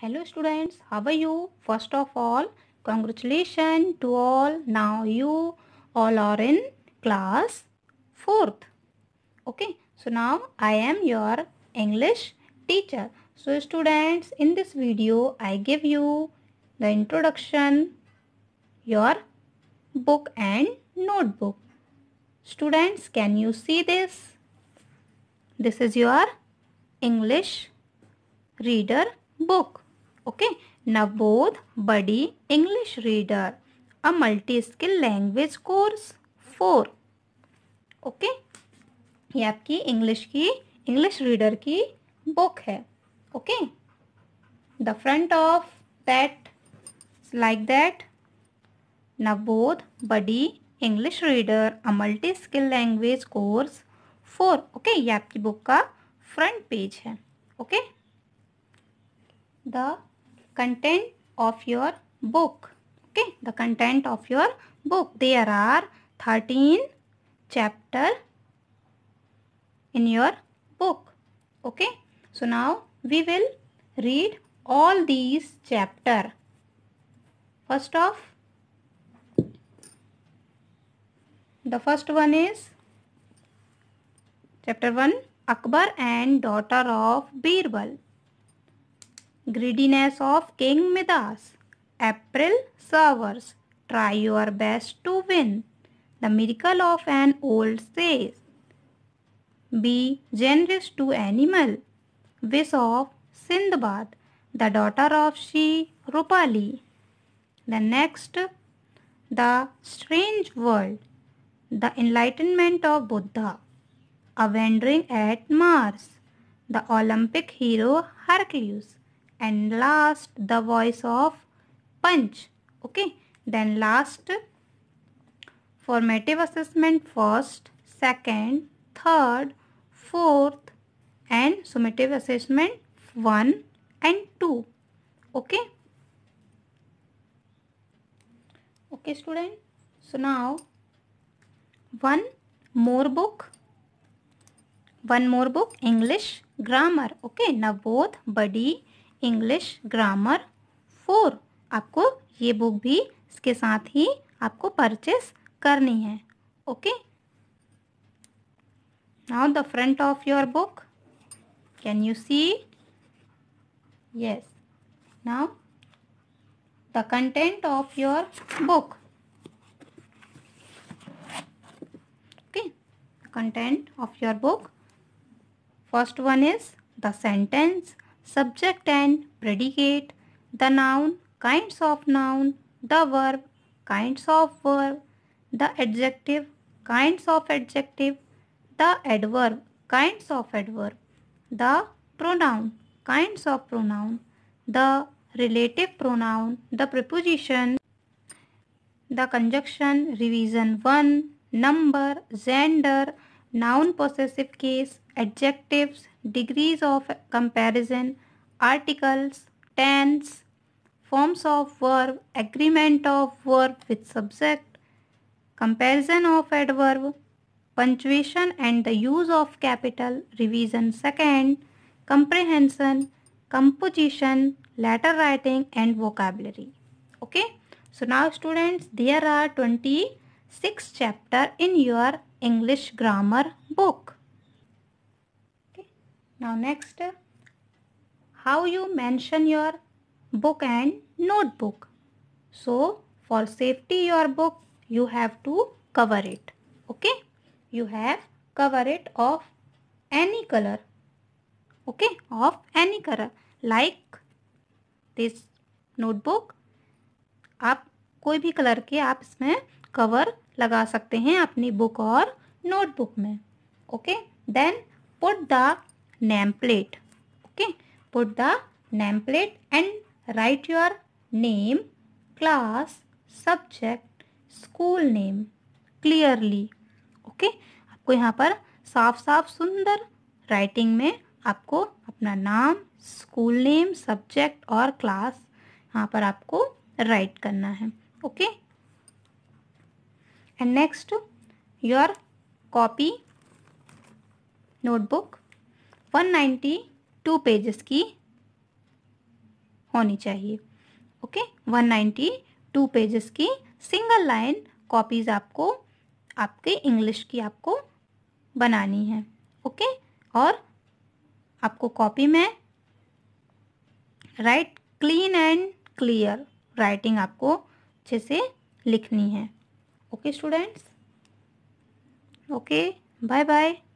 hello students how are you first of all congratulations to all now you all are in class 4th okay so now i am your english teacher so students in this video i give you the introduction your book and notebook students can you see this this is your english reader book okay नवोद बड़ी English reader a multi skill language course four okay ये आपकी English की English reader की book है okay the front of that like that नवोद बडी English reader a multi skill language course four okay ये आपकी बुक का फ्रंट पेज है okay the content of your book okay the content of your book there are 13 chapter in your book okay so now we will read all these chapter first of the first one is chapter 1 Akbar and daughter of Birbal greediness of King Midas. April servers, try your best to win. The miracle of an old sage. Be generous to animal. Wish of Sindbad, the daughter of She Rupali. The next, the strange world, the enlightenment of Buddha, a wandering at Mars, the Olympic hero Hercules and last the voice of punch okay then last formative assessment first second third fourth and summative assessment 1 and 2 okay okay student so now one more book one more book english grammar okay now both buddy English grammar four आपको ये book भी इसके साथ ही आपको purchase करनी है okay now the front of your book can you see yes now the content of your book okay content of your book first one is the sentence subject and predicate, the noun, kinds of noun, the verb, kinds of verb, the adjective, kinds of adjective, the adverb, kinds of adverb, the pronoun, kinds of pronoun, the relative pronoun, the preposition, the conjunction, revision 1, number, gender, noun possessive case, adjectives, degrees of comparison, articles, tense, forms of verb, agreement of verb with subject, comparison of adverb, punctuation and the use of capital, revision second, comprehension, composition, letter writing and vocabulary. Okay. So now students there are 20 six chapter in your English grammar book. Okay. Now next, how you mention your book and notebook. So for safety your book you have to cover it. Okay. You have cover it of any color. Okay. Of any color. Like this notebook. आप कोई भी colour के आप इसमें cover लगा सकते हैं अपनी बुक और नोटबुक में okay then put the name plate okay put the name plate and write your name class subject school name clearly okay आपको यहाँ पर साफ साफ सुंदर राइटिंग में आपको अपना नाम स्कूल नेम सब्जेक्ट और क्लास यहाँ पर आपको राइट करना है okay and next your copy notebook 192 pages की होनी चाहिए ओके okay? 192 पेजेस की सिंगल लाइन कॉपीज़ आपको आपके इंग्लिश की आपको बनानी है ओके okay? और आपको कॉपी में write clean and clear writing आपको अच्छे से लिखनी है okay students okay bye bye